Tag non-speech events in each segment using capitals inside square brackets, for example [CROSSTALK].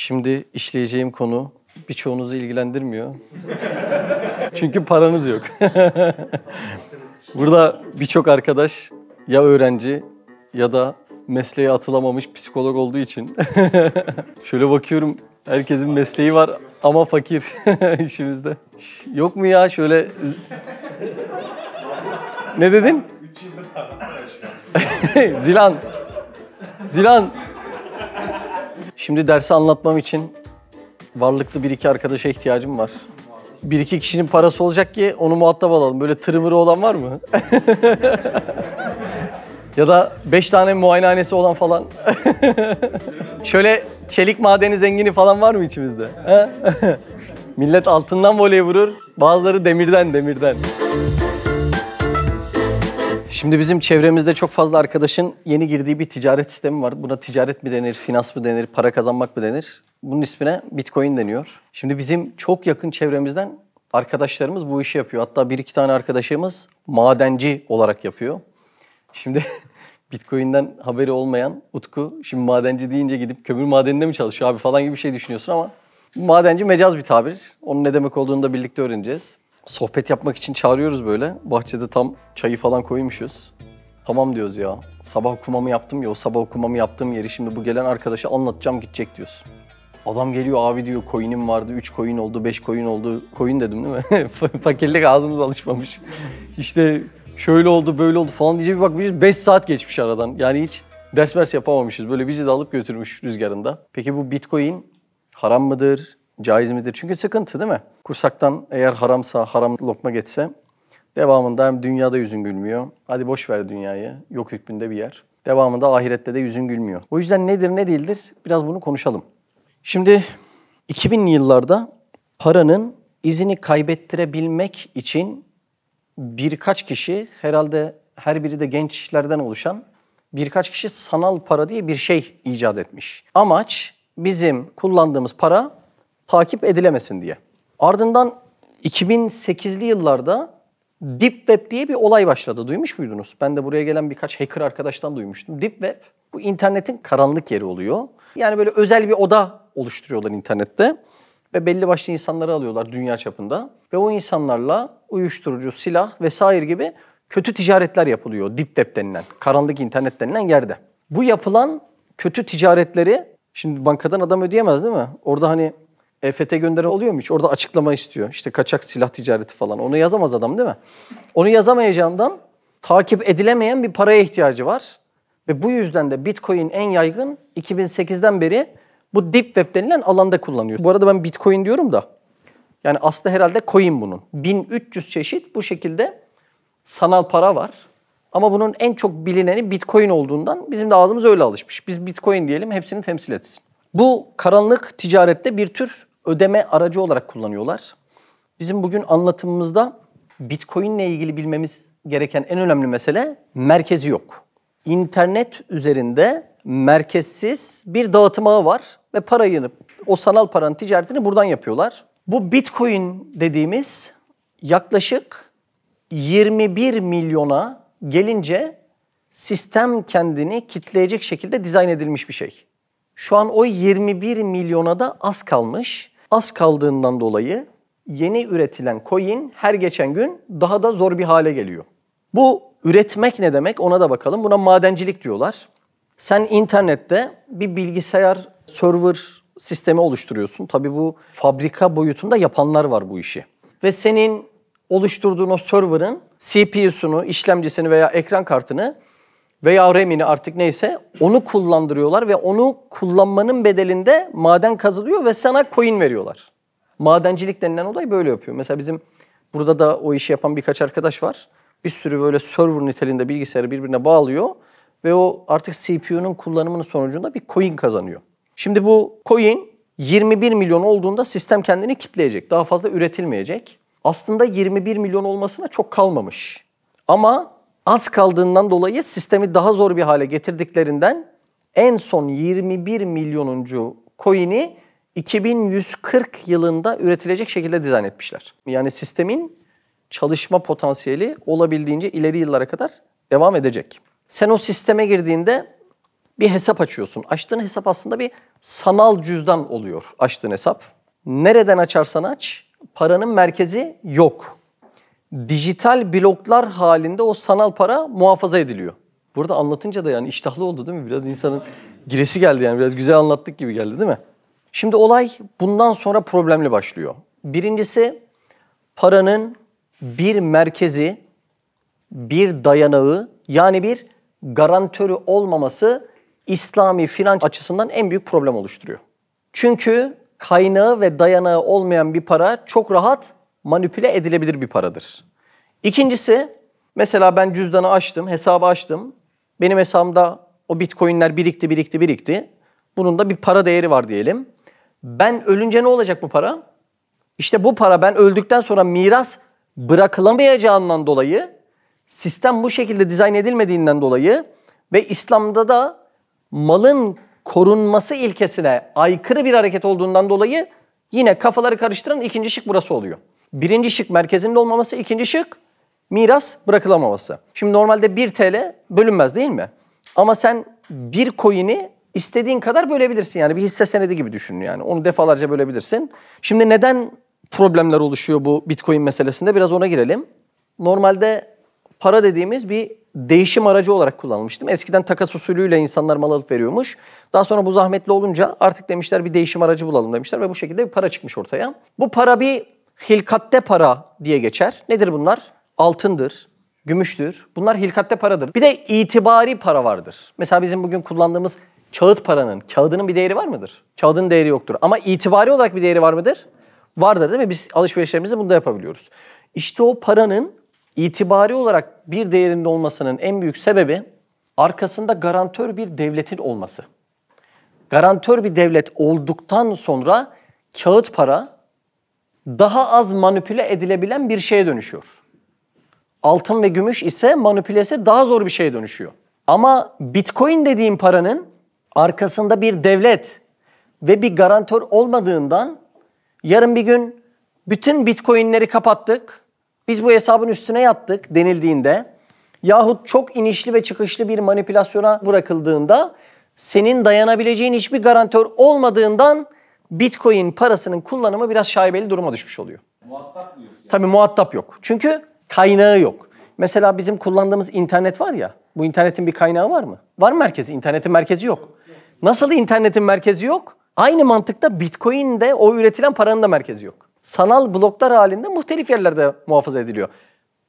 Şimdi işleyeceğim konu birçoğunuzu ilgilendirmiyor. Çünkü paranız yok. [LAUGHS] Burada birçok arkadaş ya öğrenci ya da mesleğe atılamamış psikolog olduğu için. [LAUGHS] Şöyle bakıyorum herkesin mesleği var ama fakir [LAUGHS] işimizde. Yok mu ya şöyle... ne dedin? Zilan. Zilan Şimdi dersi anlatmam için varlıklı bir iki arkadaşa ihtiyacım var. Bir iki kişinin parası olacak ki onu muhatap alalım. Böyle tırmırı olan var mı? [LAUGHS] ya da beş tane muayenehanesi olan falan. [LAUGHS] Şöyle çelik madeni zengini falan var mı içimizde? [LAUGHS] Millet altından voley vurur, bazıları demirden demirden. Şimdi bizim çevremizde çok fazla arkadaşın yeni girdiği bir ticaret sistemi var. Buna ticaret mi denir, finans mı denir, para kazanmak mı denir? Bunun ismine Bitcoin deniyor. Şimdi bizim çok yakın çevremizden arkadaşlarımız bu işi yapıyor. Hatta bir iki tane arkadaşımız madenci olarak yapıyor. Şimdi [LAUGHS] Bitcoin'den haberi olmayan Utku şimdi madenci deyince gidip kömür madeninde mi çalışıyor abi falan gibi bir şey düşünüyorsun ama madenci mecaz bir tabir. Onun ne demek olduğunu da birlikte öğreneceğiz sohbet yapmak için çağırıyoruz böyle. Bahçede tam çayı falan koymuşuz. Tamam diyoruz ya. Sabah okumamı yaptım ya o sabah okumamı yaptığım yeri şimdi bu gelen arkadaşa anlatacağım gidecek diyoruz. Adam geliyor abi diyor coin'im vardı 3 coin oldu 5 coin oldu. Coin dedim değil mi? [LAUGHS] Fakirlik ağzımız alışmamış. İşte şöyle oldu böyle oldu falan diye bir bakmışız 5 saat geçmiş aradan. Yani hiç ders mers yapamamışız. Böyle bizi de alıp götürmüş rüzgarında. Peki bu bitcoin haram mıdır? caiz midir? Çünkü sıkıntı değil mi? Kursaktan eğer haramsa, haram lokma geçse devamında hem dünyada yüzün gülmüyor. Hadi boş ver dünyayı. Yok hükmünde bir yer. Devamında ahirette de yüzün gülmüyor. O yüzden nedir ne değildir biraz bunu konuşalım. Şimdi 2000'li yıllarda paranın izini kaybettirebilmek için birkaç kişi herhalde her biri de gençlerden oluşan birkaç kişi sanal para diye bir şey icat etmiş. Amaç bizim kullandığımız para takip edilemesin diye. Ardından 2008'li yıllarda Deep Web diye bir olay başladı. Duymuş muydunuz? Ben de buraya gelen birkaç hacker arkadaştan duymuştum. Deep Web bu internetin karanlık yeri oluyor. Yani böyle özel bir oda oluşturuyorlar internette ve belli başlı insanları alıyorlar dünya çapında ve o insanlarla uyuşturucu, silah vesaire gibi kötü ticaretler yapılıyor Deep Web denilen, karanlık internet denilen yerde. Bu yapılan kötü ticaretleri şimdi bankadan adam ödeyemez değil mi? Orada hani EFT gönderi oluyor mu hiç? Orada açıklama istiyor. İşte kaçak silah ticareti falan. Onu yazamaz adam değil mi? Onu yazamayacağından takip edilemeyen bir paraya ihtiyacı var. Ve bu yüzden de Bitcoin en yaygın 2008'den beri bu Deep Web denilen alanda kullanıyor. Bu arada ben Bitcoin diyorum da yani aslında herhalde coin bunun. 1300 çeşit bu şekilde sanal para var. Ama bunun en çok bilineni Bitcoin olduğundan bizim de ağzımız öyle alışmış. Biz Bitcoin diyelim hepsini temsil etsin. Bu karanlık ticarette bir tür ödeme aracı olarak kullanıyorlar. Bizim bugün anlatımımızda Bitcoin ile ilgili bilmemiz gereken en önemli mesele merkezi yok. İnternet üzerinde merkezsiz bir dağıtım ağı var ve parayı, o sanal paranın ticaretini buradan yapıyorlar. Bu Bitcoin dediğimiz yaklaşık 21 milyona gelince sistem kendini kitleyecek şekilde dizayn edilmiş bir şey. Şu an o 21 milyona da az kalmış az kaldığından dolayı yeni üretilen coin her geçen gün daha da zor bir hale geliyor. Bu üretmek ne demek ona da bakalım. Buna madencilik diyorlar. Sen internette bir bilgisayar server sistemi oluşturuyorsun. Tabii bu fabrika boyutunda yapanlar var bu işi. Ve senin oluşturduğun o server'ın CPU'sunu, işlemcisini veya ekran kartını veya remini artık neyse onu kullandırıyorlar ve onu kullanmanın bedelinde maden kazılıyor ve sana coin veriyorlar. Madencilik denilen olay böyle yapıyor. Mesela bizim burada da o işi yapan birkaç arkadaş var. Bir sürü böyle server niteliğinde bilgisayarı birbirine bağlıyor ve o artık CPU'nun kullanımının sonucunda bir coin kazanıyor. Şimdi bu coin 21 milyon olduğunda sistem kendini kitleyecek. Daha fazla üretilmeyecek. Aslında 21 milyon olmasına çok kalmamış. Ama az kaldığından dolayı sistemi daha zor bir hale getirdiklerinden en son 21 milyonuncu coin'i 2140 yılında üretilecek şekilde dizayn etmişler. Yani sistemin çalışma potansiyeli olabildiğince ileri yıllara kadar devam edecek. Sen o sisteme girdiğinde bir hesap açıyorsun. Açtığın hesap aslında bir sanal cüzdan oluyor açtığın hesap. Nereden açarsan aç, paranın merkezi yok dijital bloklar halinde o sanal para muhafaza ediliyor. Burada anlatınca da yani iştahlı oldu değil mi? Biraz insanın giresi geldi yani biraz güzel anlattık gibi geldi değil mi? Şimdi olay bundan sonra problemli başlıyor. Birincisi paranın bir merkezi, bir dayanağı yani bir garantörü olmaması İslami finans açısından en büyük problem oluşturuyor. Çünkü kaynağı ve dayanağı olmayan bir para çok rahat manipüle edilebilir bir paradır. İkincisi mesela ben cüzdanı açtım, hesabı açtım. Benim hesabımda o bitcoinler birikti, birikti, birikti. Bunun da bir para değeri var diyelim. Ben ölünce ne olacak bu para? İşte bu para ben öldükten sonra miras bırakılamayacağından dolayı sistem bu şekilde dizayn edilmediğinden dolayı ve İslam'da da malın korunması ilkesine aykırı bir hareket olduğundan dolayı yine kafaları karıştıran ikinci şık burası oluyor. Birinci şık merkezinde olmaması, ikinci şık miras bırakılamaması. Şimdi normalde 1 TL bölünmez değil mi? Ama sen bir coin'i istediğin kadar bölebilirsin. Yani bir hisse senedi gibi düşün yani. Onu defalarca bölebilirsin. Şimdi neden problemler oluşuyor bu Bitcoin meselesinde? Biraz ona girelim. Normalde para dediğimiz bir değişim aracı olarak kullanılmıştım. Eskiden takas usulüyle insanlar mal alıp veriyormuş. Daha sonra bu zahmetli olunca artık demişler bir değişim aracı bulalım demişler ve bu şekilde bir para çıkmış ortaya. Bu para bir hilkatte para diye geçer. Nedir bunlar? Altındır, gümüştür. Bunlar hilkatte paradır. Bir de itibari para vardır. Mesela bizim bugün kullandığımız kağıt paranın, kağıdının bir değeri var mıdır? Kağıdın değeri yoktur. Ama itibari olarak bir değeri var mıdır? Vardır değil mi? Biz alışverişlerimizi bunda yapabiliyoruz. İşte o paranın itibari olarak bir değerinde olmasının en büyük sebebi arkasında garantör bir devletin olması. Garantör bir devlet olduktan sonra kağıt para daha az manipüle edilebilen bir şeye dönüşüyor. Altın ve gümüş ise manipülesi daha zor bir şeye dönüşüyor. Ama Bitcoin dediğim paranın arkasında bir devlet ve bir garantör olmadığından yarın bir gün bütün Bitcoin'leri kapattık. Biz bu hesabın üstüne yattık denildiğinde yahut çok inişli ve çıkışlı bir manipülasyona bırakıldığında senin dayanabileceğin hiçbir garantör olmadığından Bitcoin parasının kullanımı biraz şaibeli duruma düşmüş oluyor. Muhattap mı yok? Yani? Tabii muhattap yok. Çünkü kaynağı yok. Mesela bizim kullandığımız internet var ya, bu internetin bir kaynağı var mı? Var mı merkezi? İnternetin merkezi yok. Nasıl internetin merkezi yok? Aynı mantıkta Bitcoin'de o üretilen paranın da merkezi yok. Sanal bloklar halinde muhtelif yerlerde muhafaza ediliyor.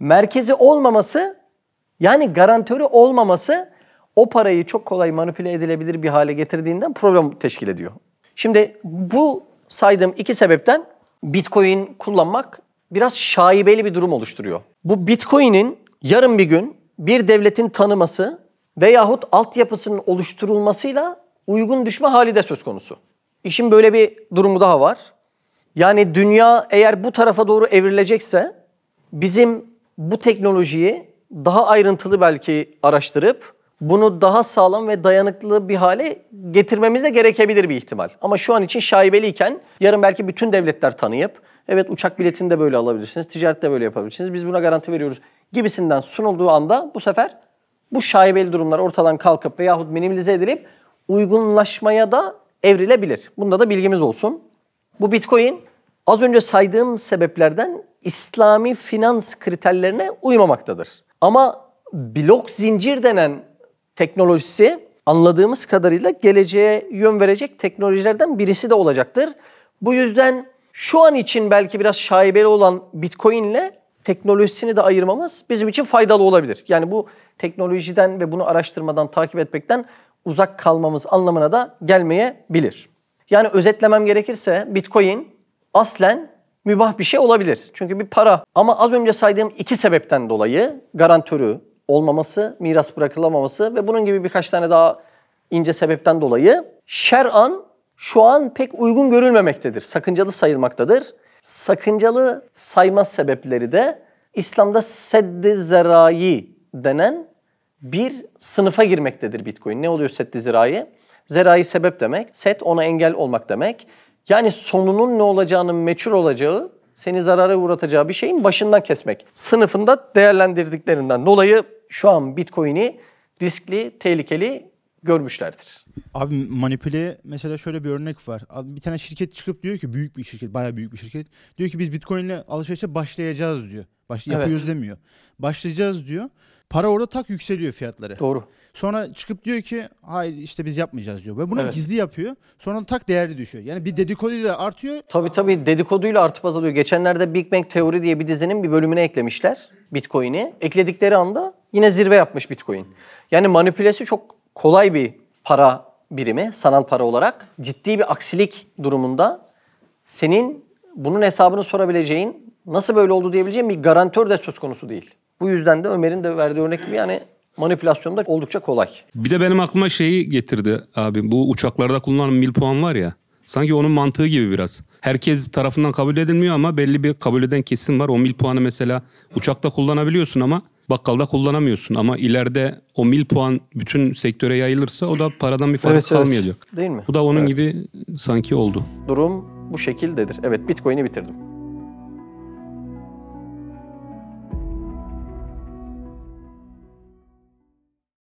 Merkezi olmaması yani garantörü olmaması o parayı çok kolay manipüle edilebilir bir hale getirdiğinden problem teşkil ediyor. Şimdi bu saydığım iki sebepten Bitcoin kullanmak biraz şaibeli bir durum oluşturuyor. Bu Bitcoin'in yarın bir gün bir devletin tanıması veyahut altyapısının oluşturulmasıyla uygun düşme hali de söz konusu. İşin böyle bir durumu daha var. Yani dünya eğer bu tarafa doğru evrilecekse bizim bu teknolojiyi daha ayrıntılı belki araştırıp bunu daha sağlam ve dayanıklı bir hale getirmemiz de gerekebilir bir ihtimal. Ama şu an için şaibeliyken yarın belki bütün devletler tanıyıp evet uçak biletini de böyle alabilirsiniz, ticaret de böyle yapabilirsiniz, biz buna garanti veriyoruz gibisinden sunulduğu anda bu sefer bu şaibeli durumlar ortadan kalkıp veyahut minimize edilip uygunlaşmaya da evrilebilir. Bunda da bilgimiz olsun. Bu Bitcoin az önce saydığım sebeplerden İslami finans kriterlerine uymamaktadır. Ama blok zincir denen teknolojisi anladığımız kadarıyla geleceğe yön verecek teknolojilerden birisi de olacaktır. Bu yüzden şu an için belki biraz şaibeli olan Bitcoin ile teknolojisini de ayırmamız bizim için faydalı olabilir. Yani bu teknolojiden ve bunu araştırmadan, takip etmekten uzak kalmamız anlamına da gelmeyebilir. Yani özetlemem gerekirse Bitcoin aslen mübah bir şey olabilir. Çünkü bir para ama az önce saydığım iki sebepten dolayı garantörü, olmaması, miras bırakılamaması ve bunun gibi birkaç tane daha ince sebepten dolayı şer'an şu an pek uygun görülmemektedir. Sakıncalı sayılmaktadır. Sakıncalı sayma sebepleri de İslam'da seddi zerayi denen bir sınıfa girmektedir Bitcoin. Ne oluyor seddi zerayi? Zerai sebep demek, set ona engel olmak demek. Yani sonunun ne olacağının meçhul olacağı, seni zarara uğratacağı bir şeyin başından kesmek. Sınıfında değerlendirdiklerinden dolayı şu an Bitcoin'i riskli, tehlikeli görmüşlerdir. Abi manipüle mesela şöyle bir örnek var. Bir tane şirket çıkıp diyor ki büyük bir şirket, bayağı büyük bir şirket. Diyor ki biz Bitcoin ile alışverişe başlayacağız diyor. Baş, yapıyoruz evet. demiyor. Başlayacağız diyor. Para orada tak yükseliyor fiyatları. Doğru. Sonra çıkıp diyor ki hayır işte biz yapmayacağız diyor. Ve bunu evet. gizli yapıyor. Sonra tak değerli düşüyor. Yani bir dedikoduyla artıyor. Tabii tabii dedikoduyla artıp azalıyor. Geçenlerde Big Bang Teori diye bir dizinin bir bölümüne eklemişler Bitcoin'i. Ekledikleri anda yine zirve yapmış Bitcoin. Yani manipülesi çok kolay bir para birimi, sanal para olarak. Ciddi bir aksilik durumunda senin bunun hesabını sorabileceğin, nasıl böyle oldu diyebileceğin bir garantör de söz konusu değil. Bu yüzden de Ömer'in de verdiği örnek gibi yani manipülasyonda oldukça kolay. Bir de benim aklıma şeyi getirdi abi. Bu uçaklarda kullanılan mil puan var ya. Sanki onun mantığı gibi biraz. Herkes tarafından kabul edilmiyor ama belli bir kabul eden kesim var. O mil puanı mesela uçakta kullanabiliyorsun ama bakkalda kullanamıyorsun ama ileride o mil puan bütün sektöre yayılırsa o da paradan bir fark evet, kalmayacak. Evet. Değil mi? Bu da onun evet. gibi sanki oldu. Durum bu şekildedir. Evet Bitcoin'i bitirdim.